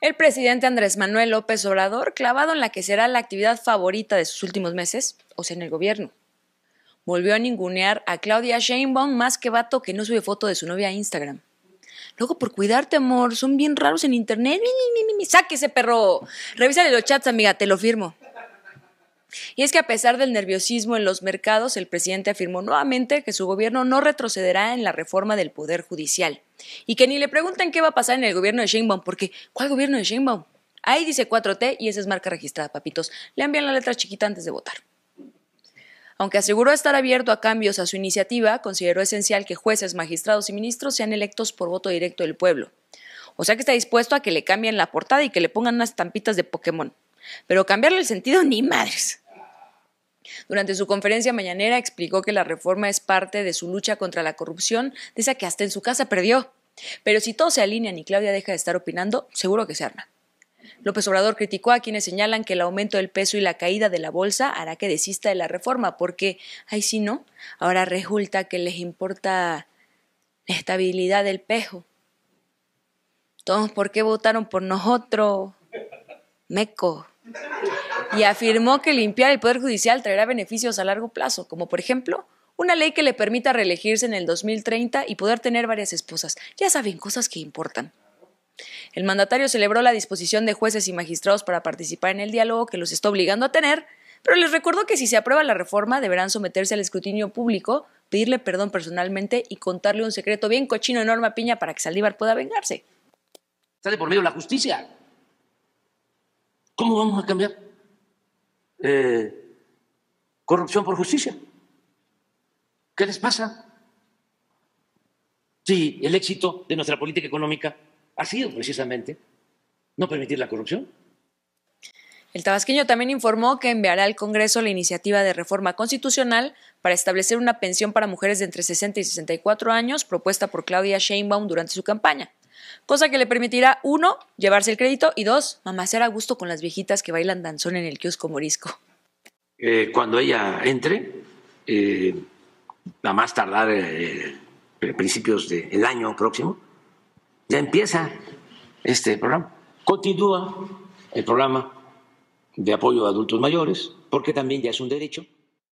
El presidente Andrés Manuel López Obrador clavado en la que será la actividad favorita de sus últimos meses, o sea, en el gobierno. Volvió a ningunear a Claudia Sheinbaum más que vato que no sube foto de su novia a Instagram. Luego, por cuidarte, amor, son bien raros en internet. ¡Sáquese, perro! Revísale los chats, amiga, te lo firmo. Y es que a pesar del nerviosismo en los mercados, el presidente afirmó nuevamente que su gobierno no retrocederá en la reforma del Poder Judicial. Y que ni le pregunten qué va a pasar en el gobierno de Sheinbaum, porque ¿cuál gobierno de Sheinbaum? Ahí dice 4T y esa es marca registrada, papitos. Le envían la letra chiquita antes de votar. Aunque aseguró estar abierto a cambios a su iniciativa, consideró esencial que jueces, magistrados y ministros sean electos por voto directo del pueblo. O sea que está dispuesto a que le cambien la portada y que le pongan unas tampitas de Pokémon. Pero cambiarle el sentido ni madres. Durante su conferencia mañanera explicó que la reforma es parte de su lucha contra la corrupción, de esa que hasta en su casa perdió. Pero si todos se alinean y Claudia deja de estar opinando, seguro que se arma. López Obrador criticó a quienes señalan que el aumento del peso y la caída de la bolsa hará que desista de la reforma, porque, ay, si no, ahora resulta que les importa la estabilidad del pejo. ¿Todos ¿por qué votaron por nosotros? Meco y afirmó que limpiar el Poder Judicial traerá beneficios a largo plazo, como por ejemplo una ley que le permita reelegirse en el 2030 y poder tener varias esposas. Ya saben, cosas que importan. El mandatario celebró la disposición de jueces y magistrados para participar en el diálogo que los está obligando a tener, pero les recuerdo que si se aprueba la reforma deberán someterse al escrutinio público, pedirle perdón personalmente y contarle un secreto bien cochino enorme a Piña para que Saldívar pueda vengarse. Sale por medio la justicia. ¿Cómo vamos a cambiar? Eh, corrupción por justicia. ¿Qué les pasa? Si sí, el éxito de nuestra política económica ha sido precisamente no permitir la corrupción. El tabasqueño también informó que enviará al Congreso la iniciativa de reforma constitucional para establecer una pensión para mujeres de entre 60 y 64 años propuesta por Claudia Sheinbaum durante su campaña cosa que le permitirá, uno, llevarse el crédito y dos, mamacear a gusto con las viejitas que bailan danzón en el kiosco morisco. Eh, cuando ella entre, eh, a más tardar eh, eh, principios del año próximo, ya empieza este programa. Continúa el programa de apoyo a adultos mayores, porque también ya es un derecho.